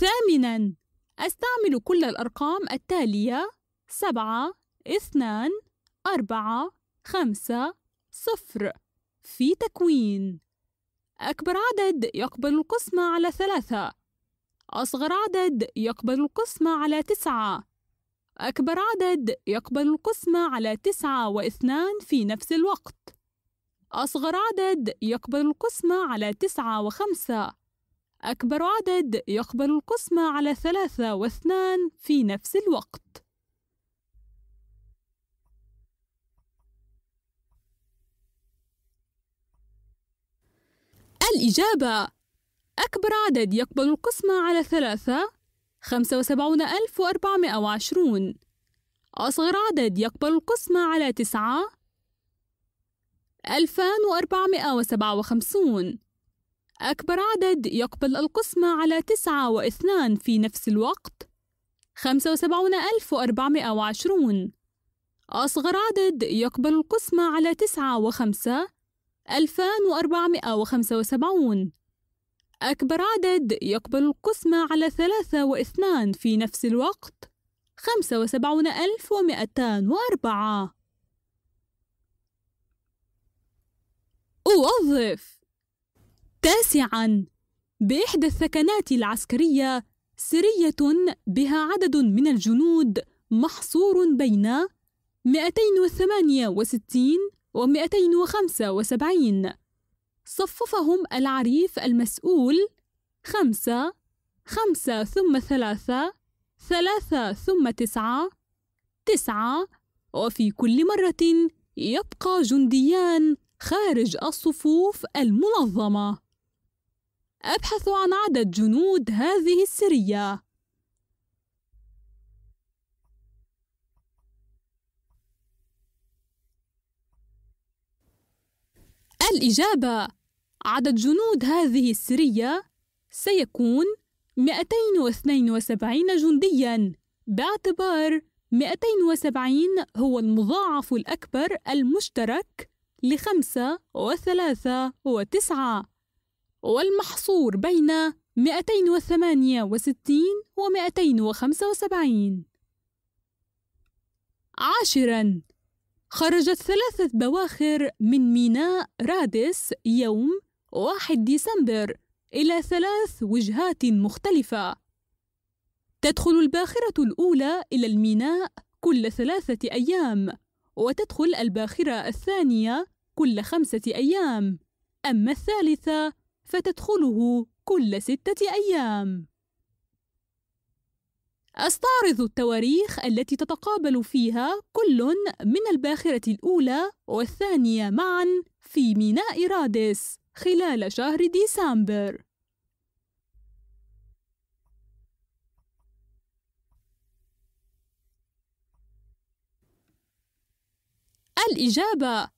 ثامناً أستعمل كل الأرقام التالية سبعة اثنان أربعة خمسة صفر في تكوين أكبر عدد يقبل القسمة على ثلاثة أصغر عدد يقبل القسمة على تسعة أكبر عدد يقبل القسمة على تسعة واثنان في نفس الوقت أصغر عدد يقبل القسمة على تسعة وخمسة أكبر عدد يقبل القسمة على ثلاثة واثنان في نفس الوقت الإجابة أكبر عدد يقبل القسمة على ثلاثة خمسة وسبعون ألف وأربعمائة وعشرون أصغر عدد يقبل القسمة على تسعة ألفان وأربعمائة وسبعة وخمسون أكبر عدد يقبل القسمة على تسعة واثنان في نفس الوقت خمسة وسبعون ألف وأربعمائة وعشرون أصغر عدد يقبل القسمة على تسعة وخمسة ألفان وأربعمائة وخمسة وسبعون أكبر عدد يقبل القسمة على ثلاثة واثنان في نفس الوقت خمسة وسبعون ألف وأربعة أوظف تاسعا بإحدى الثكنات العسكرية سرية بها عدد من الجنود محصور بين 268 و 275 صففهم العريف المسؤول خمسة خمسة ثم ثلاثة ثلاثة ثم تسعة تسعة وفي كل مرة يبقى جنديان خارج الصفوف المنظمة أبحث عن عدد جنود هذه السرية الإجابة عدد جنود هذه السرية سيكون 272 جندياً باعتبار 270 هو المضاعف الأكبر المشترك لخمسة وثلاثة وتسعة والمحصور بين 268 و 275 عاشرا خرجت ثلاثة بواخر من ميناء رادس يوم 1 ديسمبر إلى ثلاث وجهات مختلفة تدخل الباخرة الأولى إلى الميناء كل ثلاثة أيام وتدخل الباخرة الثانية كل خمسة أيام أما الثالثة فتدخله كل ستة أيام. أستعرض التواريخ التي تتقابل فيها كل من الباخرة الأولى والثانية معًا في ميناء رادس خلال شهر ديسمبر. الإجابة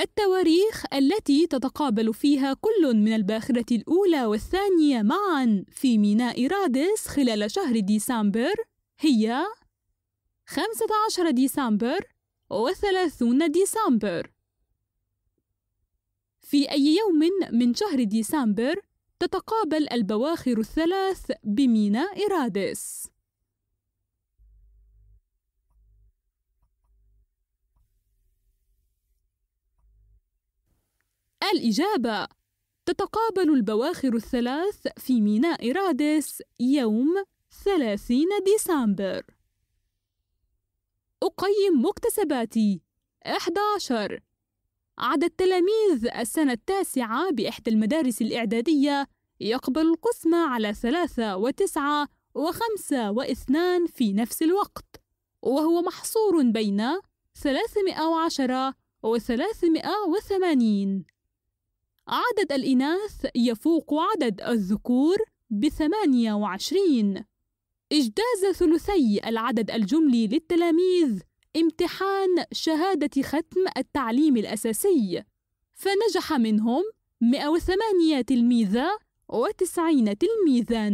التواريخ التي تتقابل فيها كل من الباخرة الأولى والثانية معا في ميناء رادس خلال شهر ديسمبر هي 15 ديسمبر و 30 ديسمبر في أي يوم من شهر ديسمبر تتقابل البواخر الثلاث بميناء رادس الإجابة تتقابل البواخر الثلاث في ميناء رادس يوم 30 ديسمبر أقيم مكتسباتي 11 عدد تلاميذ السنة التاسعة بإحدى المدارس الإعدادية يقبل القسم على ثلاثة وتسعة وخمسة واثنان في نفس الوقت وهو محصور بين 310 و 380 عدد الإناث يفوق عدد الذكور بثمانية وعشرين إجداز ثلثي العدد الجملي للتلاميذ امتحان شهادة ختم التعليم الأساسي فنجح منهم 108 تلميذة 90 تلميذا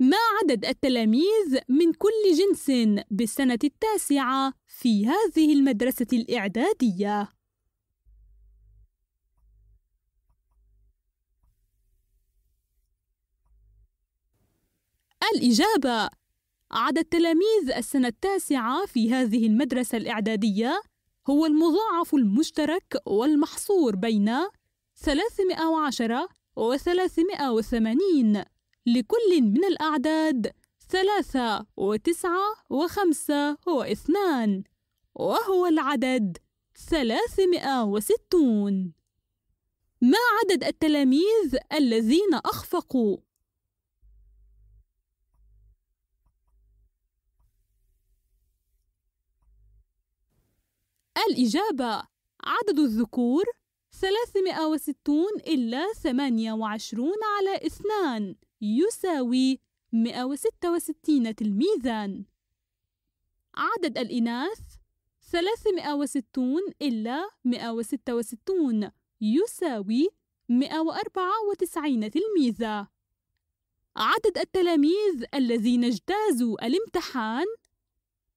ما عدد التلاميذ من كل جنس بالسنة التاسعة في هذه المدرسة الإعدادية؟ الإجابة عدد التلاميذ السنة التاسعة في هذه المدرسة الإعدادية هو المضاعف المشترك والمحصور بين 310 و 380 لكل من الأعداد 3 و 9 و 5 و 2 وهو العدد 360 ما عدد التلاميذ الذين أخفقوا؟ الإجابة عدد الذكور 360 إلا 28 على 2 يساوي 166 تلميذا عدد الإناث 360 إلا 166 يساوي 194 تلميذًا. عدد التلاميذ الذين اجتازوا الامتحان